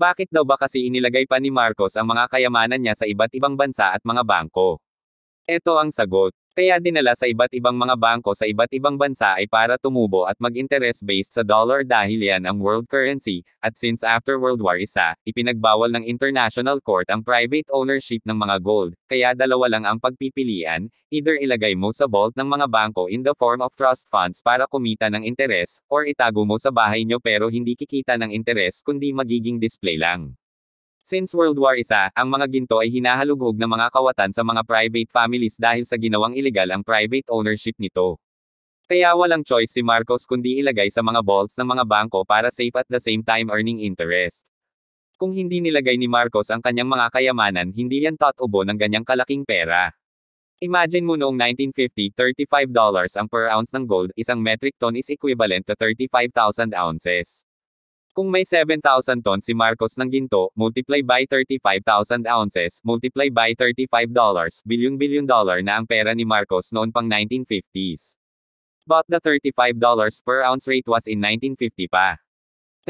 Bakit daw ba kasi inilagay pa ni Marcos ang mga kayamanan niya sa iba't ibang bansa at mga bangko? Ito ang sagot. Kaya dinala sa iba't ibang mga bangko sa iba't ibang bansa ay para tumubo at mag-interest based sa dollar dahil yan ang world currency, at since after World War I, ipinagbawal ng International Court ang private ownership ng mga gold, kaya dalawa lang ang pagpipilian, either ilagay mo sa vault ng mga bangko in the form of trust funds para kumita ng interes, or itago mo sa bahay nyo pero hindi kikita ng interes kundi magiging display lang. Since World War I, ang mga ginto ay hinahalugog ng mga kawatan sa mga private families dahil sa ginawang ilegal ang private ownership nito. Kaya walang choice si Marcos kundi ilagay sa mga vaults ng mga bangko para safe at the same time earning interest. Kung hindi nilagay ni Marcos ang kanyang mga kayamanan, hindi yan tatubo ng ganyang kalaking pera. Imagine mo noong 1950, $35 ang per ounce ng gold, isang metric ton is equivalent to 35,000 ounces. Kung may 7,000 ton si Marcos ng ginto, multiply by 35,000 ounces, multiply by $35, bilyon-bilyon dollar na ang pera ni Marcos noon pang 1950s. But the $35 per ounce rate was in 1950 pa.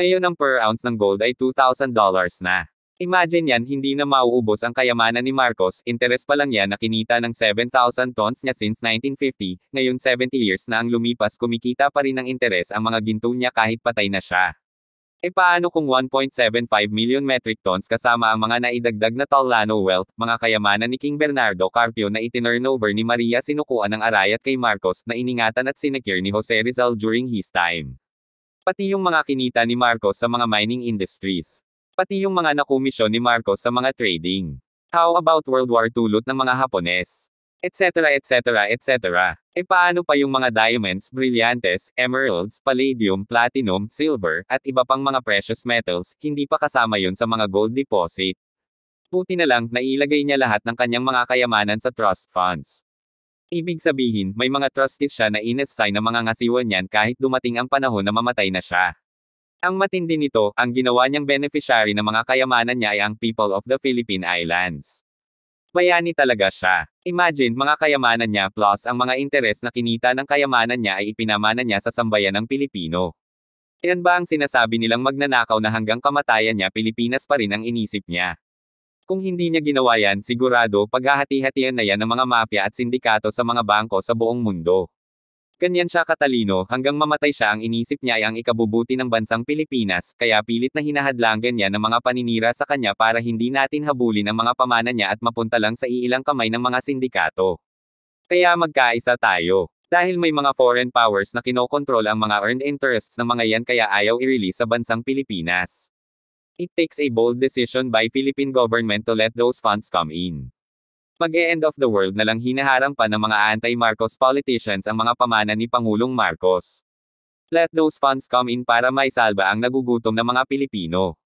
Ngayon ang per ounce ng gold ay $2,000 na. Imagine yan, hindi na mauubos ang kayamanan ni Marcos, interes pa lang yan na kinita ng 7,000 tons niya since 1950, ngayon 70 years na ang lumipas kumikita pa rin ng interes ang mga ginto niya kahit patay na siya. E paano kung 1.75 million metric tons kasama ang mga naidagdag na Tallano wealth, mga kayamanan ni King Bernardo Carpio na itinurnover ni Maria sinukuan ng arayat kay Marcos na iningatan at sinecure ni Jose Rizal during his time. Pati yung mga kinita ni Marcos sa mga mining industries. Pati yung mga nakomisyon ni Marcos sa mga trading. How about World War II lot ng mga Hapones? Etc. etc. etc. E paano pa yung mga diamonds, brilliantes, emeralds, palladium, platinum, silver, at iba pang mga precious metals, hindi pa kasama yon sa mga gold deposit. Puti na lang, nailagay niya lahat ng kanyang mga kayamanan sa trust funds. Ibig sabihin, may mga trustees siya na inassign ng mga ngasiwan niyan kahit dumating ang panahon na mamatay na siya. Ang matindi nito, ang ginawa niyang beneficiary ng mga kayamanan niya ay ang people of the Philippine Islands. Bayani talaga siya. Imagine mga kayamanan niya plus ang mga interes na kinita ng kayamanan niya ay ipinamana niya sa sambayan ng Pilipino. Yan ba ang sinasabi nilang magnanakaw na hanggang kamatayan niya Pilipinas pa rin ang inisip niya? Kung hindi niya ginawa yan sigurado paghahati-hatian na yan ng mga mafia at sindikato sa mga bangko sa buong mundo. Ganyan siya katalino, hanggang mamatay siya ang inisip niya ay ang ikabubuti ng bansang Pilipinas, kaya pilit na hinahadlang ganyan ng mga paninira sa kanya para hindi natin habulin ang mga pamana niya at mapunta lang sa iilang kamay ng mga sindikato. Kaya magkaisa tayo. Dahil may mga foreign powers na kinokontrol ang mga earned interests ng mga yan kaya ayaw i-release sa bansang Pilipinas. It takes a bold decision by Philippine government to let those funds come in pag e end of the world na lang hinaharang pa ng mga anti-Marcos politicians ang mga pamana ni Pangulong Marcos. Let those funds come in para maisalba ang nagugutom na mga Pilipino.